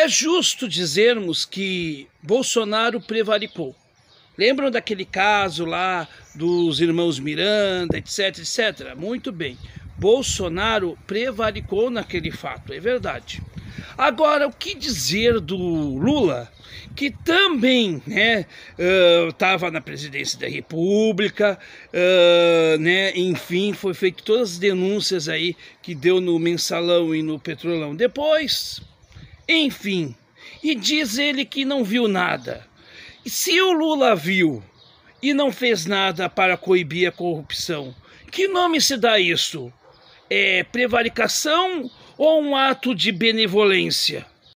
É justo dizermos que Bolsonaro prevaricou. Lembram daquele caso lá dos irmãos Miranda, etc, etc? Muito bem. Bolsonaro prevaricou naquele fato, é verdade. Agora, o que dizer do Lula, que também né, estava uh, na presidência da República, uh, né, enfim, foi feito todas as denúncias aí que deu no mensalão e no petrolão depois. Enfim, e diz ele que não viu nada. E se o Lula viu e não fez nada para coibir a corrupção, que nome se dá isso? É prevaricação ou um ato de benevolência?